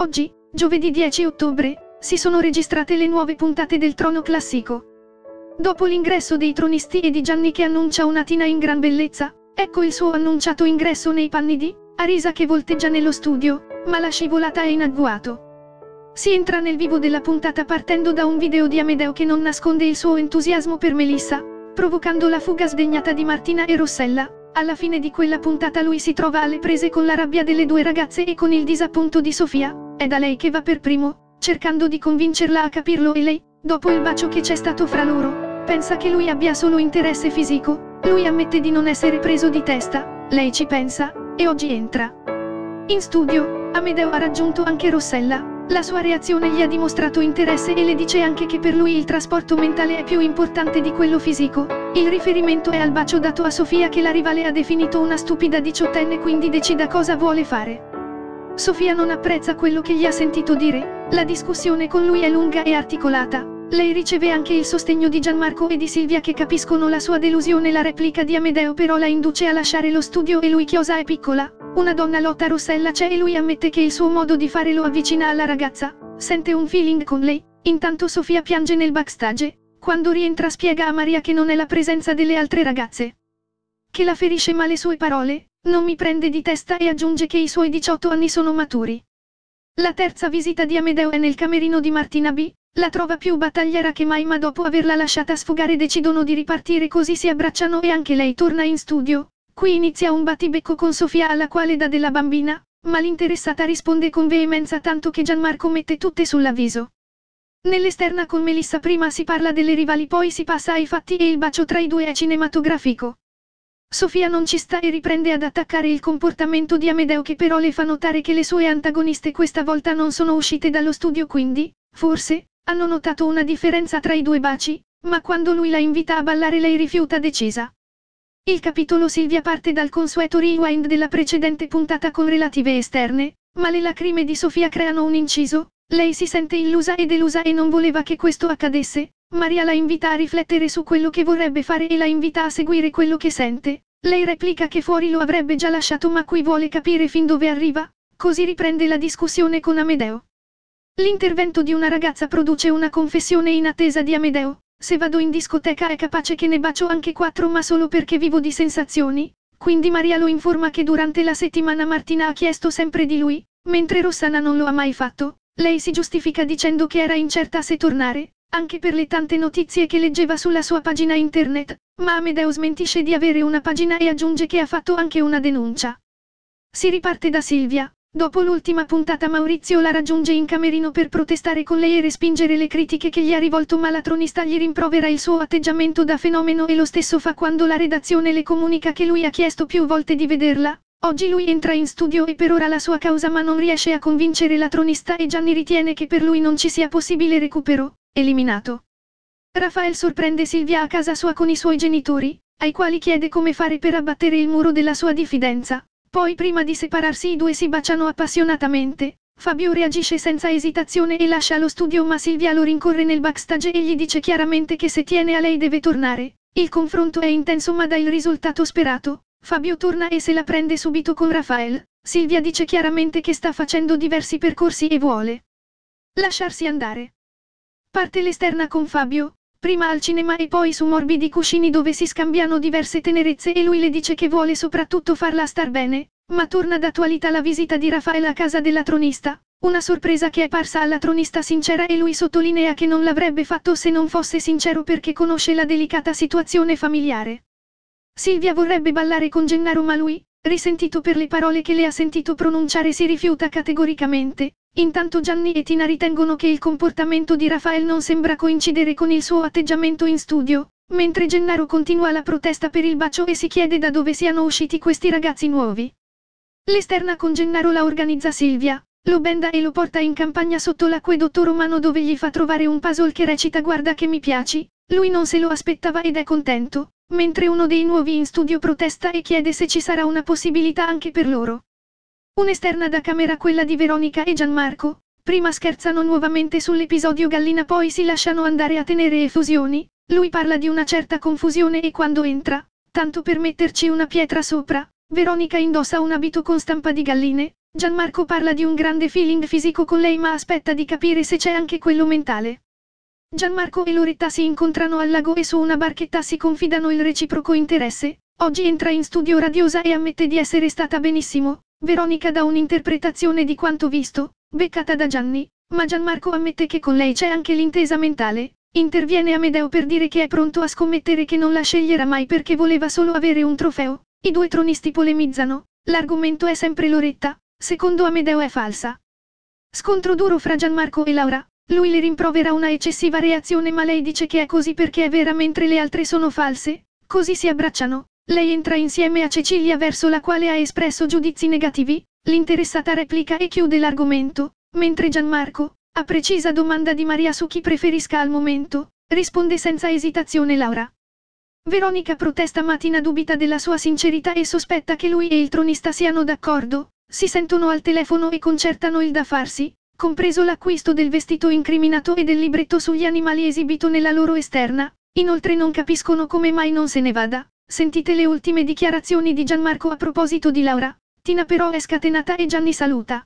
Oggi, giovedì 10 ottobre, si sono registrate le nuove puntate del Trono Classico. Dopo l'ingresso dei tronisti e di Gianni che annuncia una tina in gran bellezza, ecco il suo annunciato ingresso nei panni di Arisa che volteggia nello studio, ma la scivolata è in agguato. Si entra nel vivo della puntata partendo da un video di Amedeo che non nasconde il suo entusiasmo per Melissa, provocando la fuga sdegnata di Martina e Rossella. Alla fine di quella puntata lui si trova alle prese con la rabbia delle due ragazze e con il disappunto di Sofia, è da lei che va per primo, cercando di convincerla a capirlo e lei, dopo il bacio che c'è stato fra loro, pensa che lui abbia solo interesse fisico, lui ammette di non essere preso di testa, lei ci pensa, e oggi entra. In studio, Amedeo ha raggiunto anche Rossella, la sua reazione gli ha dimostrato interesse e le dice anche che per lui il trasporto mentale è più importante di quello fisico. Il riferimento è al bacio dato a Sofia che la rivale ha definito una stupida diciottenne quindi decida cosa vuole fare. Sofia non apprezza quello che gli ha sentito dire, la discussione con lui è lunga e articolata. Lei riceve anche il sostegno di Gianmarco e di Silvia che capiscono la sua delusione. La replica di Amedeo però la induce a lasciare lo studio e lui chiosa è piccola. Una donna lotta Rossella c'è e lui ammette che il suo modo di fare lo avvicina alla ragazza. Sente un feeling con lei. Intanto Sofia piange nel backstage. Quando rientra spiega a Maria che non è la presenza delle altre ragazze. Che la ferisce ma le sue parole, non mi prende di testa e aggiunge che i suoi 18 anni sono maturi. La terza visita di Amedeo è nel camerino di Martina B., la trova più battagliera che mai ma dopo averla lasciata sfogare decidono di ripartire così si abbracciano e anche lei torna in studio. Qui inizia un battibecco con Sofia alla quale dà della bambina, ma l'interessata risponde con veemenza tanto che Gianmarco mette tutte sull'avviso. Nell'esterna con Melissa prima si parla delle rivali poi si passa ai fatti e il bacio tra i due è cinematografico. Sofia non ci sta e riprende ad attaccare il comportamento di Amedeo che però le fa notare che le sue antagoniste questa volta non sono uscite dallo studio quindi, forse, hanno notato una differenza tra i due baci, ma quando lui la invita a ballare lei rifiuta decisa. Il capitolo Silvia parte dal consueto rewind della precedente puntata con relative esterne, ma le lacrime di Sofia creano un inciso, lei si sente illusa e delusa e non voleva che questo accadesse, Maria la invita a riflettere su quello che vorrebbe fare e la invita a seguire quello che sente. Lei replica che fuori lo avrebbe già lasciato ma qui vuole capire fin dove arriva, così riprende la discussione con Amedeo. L'intervento di una ragazza produce una confessione in attesa di Amedeo. Se vado in discoteca è capace che ne bacio anche quattro ma solo perché vivo di sensazioni, quindi Maria lo informa che durante la settimana Martina ha chiesto sempre di lui, mentre Rossana non lo ha mai fatto, lei si giustifica dicendo che era incerta se tornare, anche per le tante notizie che leggeva sulla sua pagina internet, ma Amedeo smentisce di avere una pagina e aggiunge che ha fatto anche una denuncia. Si riparte da Silvia, dopo l'ultima puntata Maurizio la raggiunge in camerino per protestare con lei e respingere le critiche che gli ha rivolto ma la tronista gli rimprovera il suo atteggiamento da fenomeno e lo stesso fa quando la redazione le comunica che lui ha chiesto più volte di vederla, Oggi lui entra in studio e per ora la sua causa ma non riesce a convincere la tronista e Gianni ritiene che per lui non ci sia possibile recupero, eliminato. Rafael sorprende Silvia a casa sua con i suoi genitori, ai quali chiede come fare per abbattere il muro della sua diffidenza, poi prima di separarsi i due si baciano appassionatamente, Fabio reagisce senza esitazione e lascia lo studio ma Silvia lo rincorre nel backstage e gli dice chiaramente che se tiene a lei deve tornare. Il confronto è intenso ma dà il risultato sperato. Fabio torna e se la prende subito con Rafael. Silvia dice chiaramente che sta facendo diversi percorsi e vuole lasciarsi andare parte l'esterna con Fabio, prima al cinema e poi su morbidi cuscini dove si scambiano diverse tenerezze e lui le dice che vuole soprattutto farla star bene, ma torna d'attualità la visita di Raffaele a casa della tronista, una sorpresa che è parsa alla tronista sincera e lui sottolinea che non l'avrebbe fatto se non fosse sincero perché conosce la delicata situazione familiare. Silvia vorrebbe ballare con Gennaro ma lui, risentito per le parole che le ha sentito pronunciare si rifiuta categoricamente, Intanto Gianni e Tina ritengono che il comportamento di Rafael non sembra coincidere con il suo atteggiamento in studio, mentre Gennaro continua la protesta per il bacio e si chiede da dove siano usciti questi ragazzi nuovi. L'esterna con Gennaro la organizza Silvia, lo benda e lo porta in campagna sotto l'acquedotto romano dove gli fa trovare un puzzle che recita guarda che mi piaci, lui non se lo aspettava ed è contento, mentre uno dei nuovi in studio protesta e chiede se ci sarà una possibilità anche per loro. Un'esterna da camera quella di Veronica e Gianmarco, prima scherzano nuovamente sull'episodio Gallina poi si lasciano andare a tenere effusioni, lui parla di una certa confusione e quando entra, tanto per metterci una pietra sopra, Veronica indossa un abito con stampa di galline, Gianmarco parla di un grande feeling fisico con lei ma aspetta di capire se c'è anche quello mentale. Gianmarco e Loretta si incontrano al lago e su una barchetta si confidano il reciproco interesse, oggi entra in studio radiosa e ammette di essere stata benissimo, Veronica dà un'interpretazione di quanto visto, beccata da Gianni, ma Gianmarco ammette che con lei c'è anche l'intesa mentale, interviene Amedeo per dire che è pronto a scommettere che non la sceglierà mai perché voleva solo avere un trofeo, i due tronisti polemizzano, l'argomento è sempre Loretta, secondo Amedeo è falsa. Scontro duro fra Gianmarco e Laura, lui le rimproverà una eccessiva reazione ma lei dice che è così perché è vera mentre le altre sono false, così si abbracciano, lei entra insieme a Cecilia verso la quale ha espresso giudizi negativi, l'interessata replica e chiude l'argomento, mentre Gianmarco, a precisa domanda di Maria su chi preferisca al momento, risponde senza esitazione Laura. Veronica protesta Matina dubita della sua sincerità e sospetta che lui e il tronista siano d'accordo, si sentono al telefono e concertano il da farsi, compreso l'acquisto del vestito incriminato e del libretto sugli animali esibito nella loro esterna, inoltre non capiscono come mai non se ne vada, Sentite le ultime dichiarazioni di Gianmarco a proposito di Laura, Tina però è scatenata e Gianni saluta,